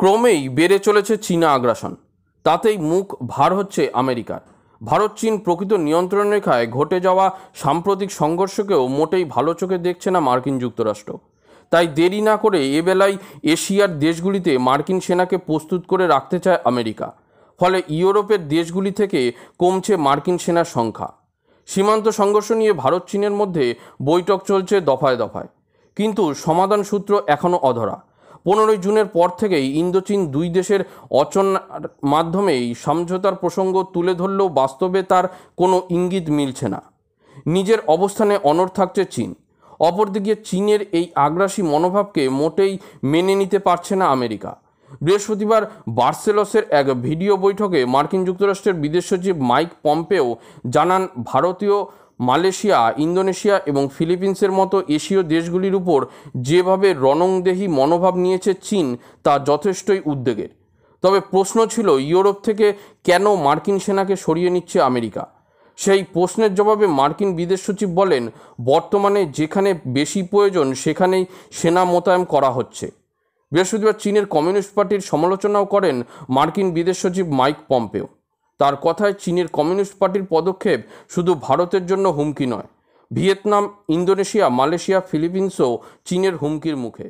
ক্রমেই বেড়ে চলেছে চীনা আগ্রাসন তাতেই মুখ ভার হচ্ছে আমেরিকার ভারত চীন প্রকৃত নিয়ন্ত্রণ রেখায় ঘটে যাওয়া সাম্প্রতিক সংঘর্ষকেও মোটেই ভালো চোখে দেখছে না মার্কিন যুক্তরাষ্ট্র তাই দেরি না করে এবেলায় এশিয়ার দেশগুলিতে মার্কিন সেনাকে প্রস্তুত করে রাখতে চায় আমেরিকা ফলে ইউরোপের দেশগুলি থেকে কমছে মার্কিন সেনার সংখ্যা সীমান্ত সংঘর্ষ নিয়ে ভারত চীনের মধ্যে বৈঠক চলছে দফায় দফায় কিন্তু সমাধান সূত্র এখনও অধরা পনেরোই জুনের পর থেকেই ইন্দোচীন দুই দেশের অচনার মাধ্যমেই সমঝোতার প্রসঙ্গ তুলে ধরলেও বাস্তবে তার কোনো ইঙ্গিত মিলছে না নিজের অবস্থানে অনর থাকছে চীন অপরদিকে চীনের এই আগ্রাসী মনোভাবকে মোটেই মেনে নিতে পারছে না আমেরিকা বৃহস্পতিবার বার্সেলসের এক ভিডিও বৈঠকে মার্কিন যুক্তরাষ্ট্রের বিদেশ সচিব মাইক পম্পেও জানান ভারতীয় মালয়েশিয়া ইন্দোনেশিয়া এবং ফিলিপিন্সের মতো এশীয় দেশগুলির উপর যেভাবে রণংদেহী মনোভাব নিয়েছে চীন তা যথেষ্টই উদ্বেগের তবে প্রশ্ন ছিল ইউরোপ থেকে কেন মার্কিন সেনাকে সরিয়ে নিচ্ছে আমেরিকা সেই প্রশ্নের জবাবে মার্কিন বিদেশ সচিব বলেন বর্তমানে যেখানে বেশি প্রয়োজন সেখানেই সেনা মোতায়েন করা হচ্ছে বৃহস্পতিবার চীনের কমিউনিস্ট পার্টির সমালোচনাও করেন মার্কিন বিদেশ সচিব মাইক পম্পেও তার কথায় চীনের কমিউনিস্ট পার্টির পদক্ষেপ শুধু ভারতের জন্য হুমকি নয় ভিয়েতনাম ইন্দোনেশিয়া মালয়েশিয়া ফিলিপিন্সও চীনের হুমকির মুখে